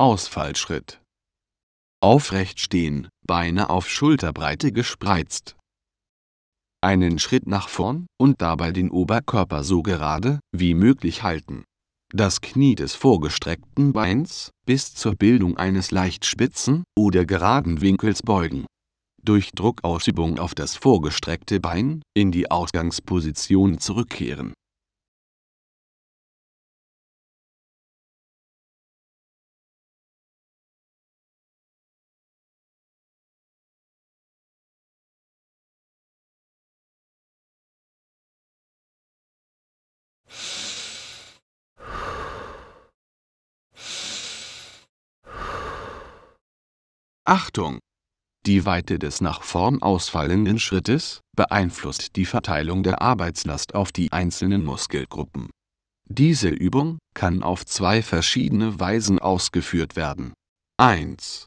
Ausfallschritt. Aufrecht stehen, Beine auf Schulterbreite gespreizt. Einen Schritt nach vorn und dabei den Oberkörper so gerade wie möglich halten. Das Knie des vorgestreckten Beins bis zur Bildung eines leicht spitzen oder geraden Winkels beugen. Durch Druckausübung auf das vorgestreckte Bein in die Ausgangsposition zurückkehren Achtung! Die Weite des nach vorn ausfallenden Schrittes beeinflusst die Verteilung der Arbeitslast auf die einzelnen Muskelgruppen. Diese Übung kann auf zwei verschiedene Weisen ausgeführt werden. 1.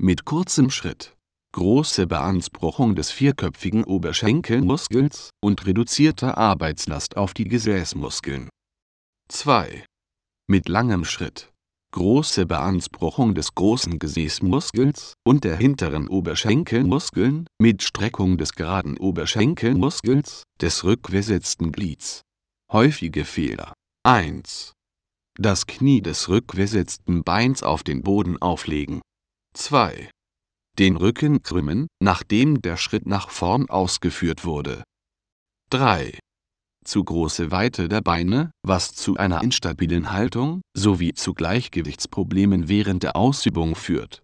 Mit kurzem Schritt. Große Beanspruchung des vierköpfigen Oberschenkelmuskels und reduzierte Arbeitslast auf die Gesäßmuskeln. 2. Mit langem Schritt große Beanspruchung des großen Gesäßmuskels und der hinteren Oberschenkelmuskeln, mit Streckung des geraden Oberschenkelmuskels, des rückwärtssetzten Glieds. Häufige Fehler 1. Das Knie des rückwärtssetzten Beins auf den Boden auflegen. 2. Den Rücken krümmen, nachdem der Schritt nach vorn ausgeführt wurde. 3 zu große Weite der Beine, was zu einer instabilen Haltung sowie zu Gleichgewichtsproblemen während der Ausübung führt